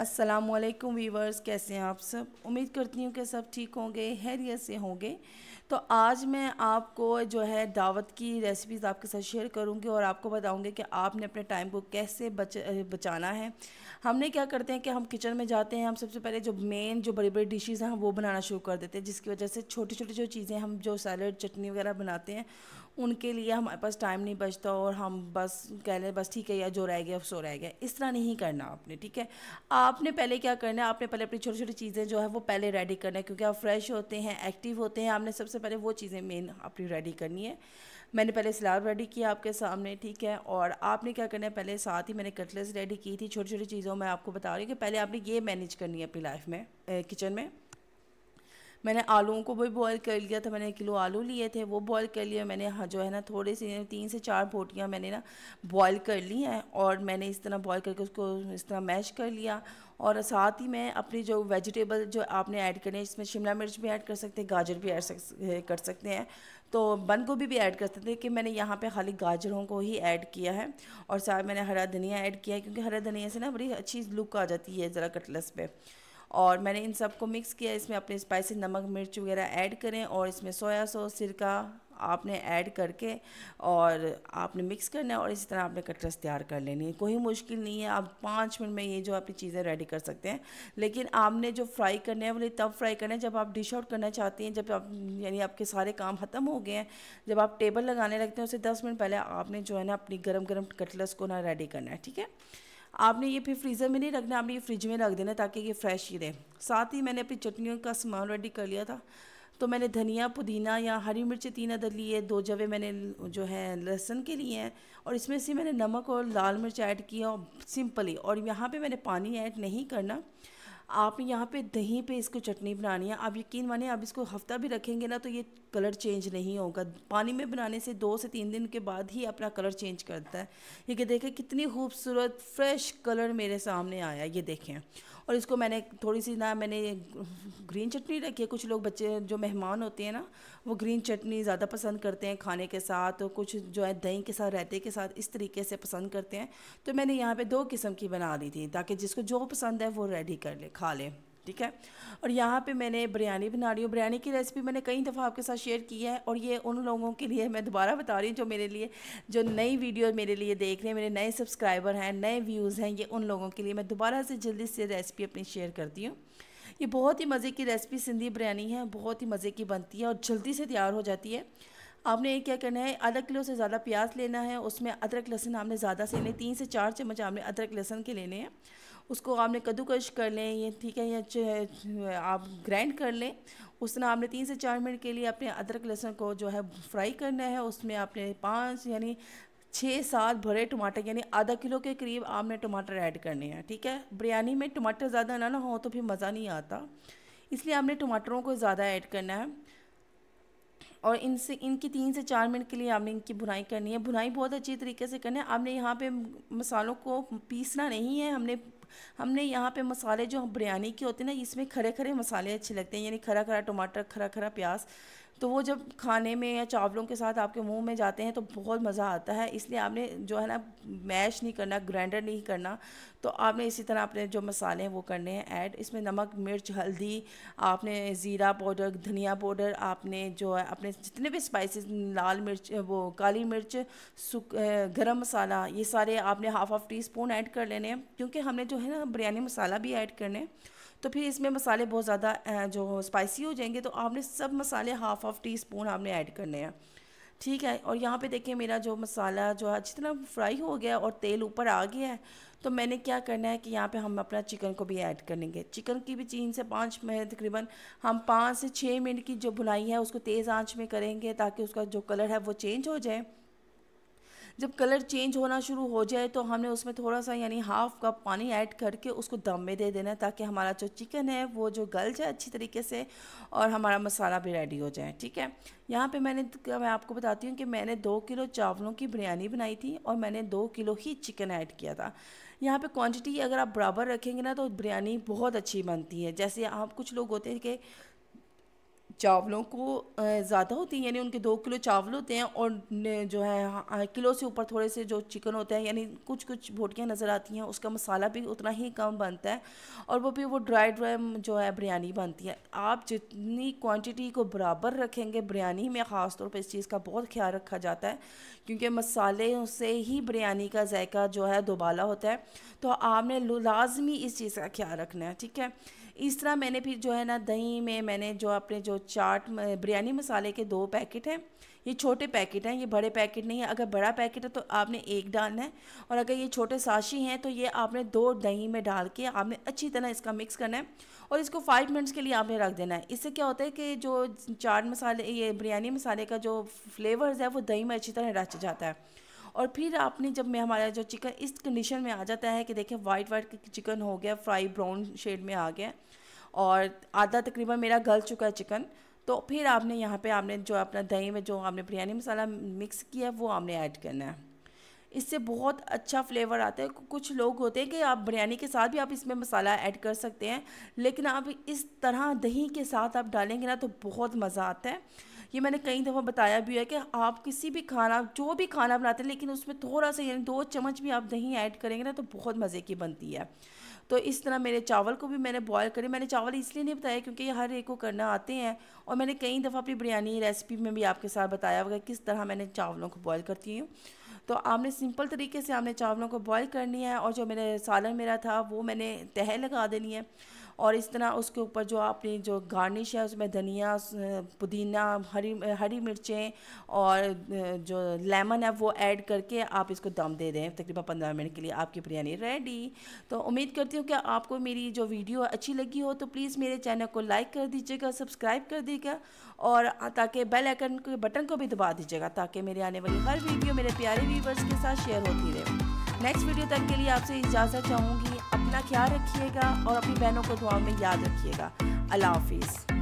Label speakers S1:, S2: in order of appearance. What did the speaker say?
S1: असलकुम वीवर्स कैसे हैं आप सब उम्मीद करती हूँ कि सब ठीक होंगे हैरियत से होंगे तो आज मैं आपको जो है दावत की रेसिपीज़ आपके साथ शेयर करूँगी और आपको बताऊँगी कि आपने अपने टाइम को कैसे बच बचाना है हमने क्या करते हैं कि हम किचन में जाते हैं हम सबसे पहले जो मेन जो बड़ी बड़ी डिशेज़ हैं हम वो बनाना शुरू कर देते हैं जिसकी वजह से छोटी छोटी जो चीज़ें हम जो सैलड चटनी वगैरह बनाते हैं उनके लिए हमारे पास टाइम नहीं बचता और हम बस कह लें बस ठीक है या जो रह गया सो रह गया इस तरह नहीं करना आपने ठीक है आपने पहले क्या करना है आपने पहले अपनी छोटी छोटी चीज़ें जो है वो पहले रेडी करना है क्योंकि आप फ्रेश होते हैं एक्टिव होते हैं आपने सबसे पहले वो चीज़ें मेन अपनी रेडी करनी है मैंने पहले सलाद रेडी किया आपके सामने ठीक है और आपने क्या करना है पहले साथ ही मैंने कटलेस रेडी की थी छोटी छोटी चीज़ों में आपको बता रही हूँ कि पहले आपने ये मैनेज करनी है अपनी लाइफ में किचन में मैंने आलूओं को भी बॉयल कर लिया था मैंने किलो आलू लिए थे वो बॉयल कर लिए मैंने जो है ना थोड़े से तीन से चार बोटियाँ मैंने ना बॉयल कर ली हैं और मैंने इस तरह बॉयल करके उसको इस तरह मैश कर लिया और साथ ही मैं अपनी जो वेजिटेबल जो आपने ऐड करने इसमें शिमला मिर्च भी ऐड कर सकते हैं गाजर भी ऐड कर सकते हैं तो बंद गोभी भी ऐड कर सकते हैं कि मैंने यहाँ पे खाली गाजरों को ही ऐड किया है और साथ मैंने हरा धनिया ऐड किया है क्योंकि हरा धनिया से ना बड़ी अच्छी लुक आ जाती है ज़रा कटलस पर और मैंने इन सबको मिक्स किया इसमें अपने स्पाइसी नमक मिर्च वगैरह ऐड करें और इसमें सोया सॉस सिरका आपने ऐड करके और आपने मिक्स करना है और इसी तरह आपने कटरस तैयार कर लेनी है कोई मुश्किल नहीं है आप पाँच मिनट में ये जो आपकी चीज़ें रेडी कर सकते हैं लेकिन आपने जो फ्राई करने हैं बोले तब फ्राई करना है जब आप डिश आउट करना चाहती हैं जब आप यानी आपके सारे काम ख़त्म हो गए हैं जब आप टेबल लगाने लगते हैं उससे दस मिनट पहले आपने जो है ना अपनी गर्म गर्म कटरस को ना रेडी करना है ठीक है आपने ये फिर फ्रीज़र में नहीं रखना आपने ये फ्रिज में रख देना ताकि ये फ्रेश ही रहे साथ ही मैंने अपनी चटनियों का सामान रेडी कर लिया था तो मैंने धनिया पुदीना या हरी मिर्च तीन अदर लिए दो जवे मैंने जो है लहसुन के लिए हैं और इसमें से मैंने नमक और लाल मिर्च ऐड किया सिंपली और यहाँ पे मैंने पानी ऐड नहीं करना आपने यहाँ पे दही पे इसको चटनी बनानी है आप यकीन मानिए आप इसको हफ्ता भी रखेंगे ना तो ये कलर चेंज नहीं होगा पानी में बनाने से दो से तीन दिन के बाद ही अपना कलर चेंज करता है ये देखें कितनी खूबसूरत फ्रेश कलर मेरे सामने आया ये देखें और इसको मैंने थोड़ी सी ना मैंने ग्रीन चटनी रखी है कुछ लोग बच्चे जो मेहमान होते हैं ना वो ग्रीन चटनी ज़्यादा पसंद करते हैं खाने के साथ और कुछ जो है दही के साथ रायते के साथ इस तरीके से पसंद करते हैं तो मैंने यहाँ पर दो किस्म की बना दी थी ताकि जिसको जो पसंद है वो रेडी कर ले खा लें ठीक है और यहाँ पे मैंने बिरयानी बना रही हूँ बिरयानी की रेसिपी मैंने कई दफ़ा आपके साथ शेयर की है और ये उन लोगों के लिए मैं दोबारा बता रही हूँ जो मेरे लिए जो नई वीडियो मेरे लिए देख रहे हैं मेरे नए सब्सक्राइबर हैं नए व्यूज़ हैं ये उन लोगों के लिए मैं दोबारा से जल्दी से रेसिपी अपनी शेयर करती हूँ ये बहुत ही मज़े की रेसिपी सिंधी बिरयानी है बहुत ही मज़े की बनती है और जल्दी से तैयार हो जाती है आपने क्या करना है आधा किलो से ज़्यादा प्याज लेना है उसमें अदरक लहसुन आपने ज़्यादा से लेने तीन से चार चम्मच आपने अदरक लहसुन के लेने हैं उसको आपने कद्दूकश कर लें ये ठीक है या आप ग्राइंड कर लें उस तरह आपने तीन से चार मिनट के लिए अपने अदरक लहसुन को जो है फ्राई करना है उसमें आपने पाँच यानी छः सात भरे टमाटर यानी आधा किलो के करीब आपने टमाटर ऐड करने हैं ठीक है बिरयानी में टमाटर ज़्यादा ना ना हो तो फिर मज़ा नहीं आता इसलिए आपने टमाटरों को ज़्यादा ऐड करना है और इनसे इनकी तीन से चार मिनट के लिए आपने इनकी भुनाई करनी है भुनाई बहुत अच्छी तरीके से करना है आपने यहाँ पे मसालों को पीसना नहीं है हमने हमने यहाँ पे मसाले जो हम बिरयानी के होते हैं ना इसमें खड़े खड़े मसाले अच्छे लगते हैं यानी खरा खरा टमाटर खरा खरा प्याज तो वो जब खाने में या चावलों के साथ आपके मुंह में जाते हैं तो बहुत मज़ा आता है इसलिए आपने जो है ना मैश नहीं करना ग्राइंडर नहीं करना तो आपने इसी तरह अपने जो मसाले हैं वो करने हैं ऐड इसमें नमक मिर्च हल्दी आपने ज़ीरा पाउडर धनिया पाउडर आपने जो है अपने जितने भी स्पाइसेस लाल मिर्च वो काली मिर्च सुख गर्म मसाला ये सारे आपने half half teaspoon add कर लेने हैं क्योंकि हमने जो है ना बिरयानी मसाला भी ऐड करने हैं तो फिर इसमें मसाले बहुत ज़्यादा जो स्पाइसी हो जाएंगे तो आपने सब मसाले हाफ़ हाफ टी स्पून हमने ऐड करने हैं ठीक है और यहाँ पे देखिए मेरा जो मसाला जो है तरह फ्राई हो गया और तेल ऊपर आ गया है तो मैंने क्या करना है कि यहाँ पे हम अपना चिकन को भी ऐड करेंगे चिकन की भी तीन से पाँच मिनट तकरीबन हम पाँच से छः मिनट की जो भुनाई है उसको तेज़ आंच में करेंगे ताकि उसका जो कलर है वो चेंज हो जाए जब कलर चेंज होना शुरू हो जाए तो हमने उसमें थोड़ा सा यानी हाफ कप पानी ऐड करके उसको दम में दे देना है ताकि हमारा जो चिकन है वो जो गल जाए अच्छी तरीके से और हमारा मसाला भी रेडी हो जाए ठीक है यहाँ पे मैंने मैं आपको बताती हूँ कि मैंने दो किलो चावलों की बिरयानी बनाई थी और मैंने दो किलो ही चिकन ऐड किया था यहाँ पे क्वांटिटी अगर आप बराबर रखेंगे ना तो बिरयानी बहुत अच्छी बनती है जैसे आप कुछ लोग होते हैं कि चावलों को ज़्यादा होती हैं यानी उनके दो किलो चावल होते हैं और जो है हाँ, किलो से ऊपर थोड़े से जो चिकन होता है यानी कुछ कुछ भोटियाँ नज़र आती हैं उसका मसाला भी उतना ही कम बनता है और वो भी वो ड्राई ड्राई जो है बिरयानी बनती है आप जितनी क्वांटिटी को बराबर रखेंगे बिरयानी में ख़ास तौर पर इस चीज़ का बहुत ख्याल रखा जाता है क्योंकि मसाले से ही बिरयानी का जायका जो है दोबाला होता है तो आपने लाजमी इस चीज़ का ख्याल रखना है ठीक है इस तरह मैंने फिर जो है ना दही में मैंने जो अपने जो चाट बिरयानी मसाले के दो पैकेट हैं ये छोटे पैकेट हैं ये बड़े पैकेट नहीं है अगर बड़ा पैकेट है तो आपने एक डालना है और अगर ये छोटे साशी हैं तो ये आपने दो दही में डाल के आपने अच्छी तरह इसका मिक्स करना है और इसको फाइव मिनट्स के लिए आपने रख देना है इससे क्या होता है कि जो चाट मसाले ये बिरयानी मसाले का जो फ्लेवर्स है वो दही में अच्छी तरह रच जाता है और फिर आपने जब मैं हमारा जो चिकन इस कंडीशन में आ जाता है कि देखिए वाइट वाइट चिकन हो गया फ्राई ब्राउन शेड में आ गया और आधा तकरीबन मेरा गल चुका है चिकन तो फिर आपने यहाँ पे आपने जो अपना दही में जो आपने बिरयानी मसाला मिक्स किया है वो आपने ऐड करना है इससे बहुत अच्छा फ्लेवर आता है कुछ लोग होते हैं कि आप बिरयानी के साथ भी आप इसमें मसाला ऐड कर सकते हैं लेकिन आप इस तरह दही के साथ आप डालेंगे ना तो बहुत मज़ा आता है ये मैंने कई दफ़ा बताया भी है कि आप किसी भी खाना जो भी खाना बनाते हैं लेकिन उसमें थोड़ा सा यानी दो चम्मच भी आप दही ऐड करेंगे ना तो बहुत मज़े की बनती है तो इस तरह मेरे चावल को भी मैंने बॉयल करे मैंने चावल इसलिए नहीं बताया क्योंकि हर एक को करना आते हैं और मैंने कई दफ़ा अपनी बिरयानी रेसिपी में भी आपके साथ बताया हुआ किस तरह मैंने चावलों को बॉयल करती हूँ तो आपने सिंपल तरीके से आपने चावलों को बॉयल करनी है और जो मेरे सालन मेरा था वो मैंने तह लगा देनी है और इस तरह उसके ऊपर जो आपने जो गार्निश है उसमें धनिया पुदीना हरी हरी मिर्चें और जो लेमन है वो ऐड करके आप इसको दम दे दें तकरीबन पंद्रह मिनट के लिए आपकी बिरयानी रेडी तो उम्मीद करती हूँ कि आपको मेरी जो वीडियो अच्छी लगी हो तो प्लीज़ मेरे चैनल को लाइक कर दीजिएगा सब्सक्राइब कर दीजिएगा और ताकि बेल आइकन के बटन को भी दबा दीजिएगा ताकि मेरे आने वाली हर वीडियो मेरे प्यारे व्यूवर्स के साथ शेयर होती रहे नेक्स्ट वीडियो तक के लिए आपसे इजाज़त चाहूँगी अपना ख्याल रखिएगा और अपनी बहनों को दुआ में याद रखिएगा अल्लाह हाफिज़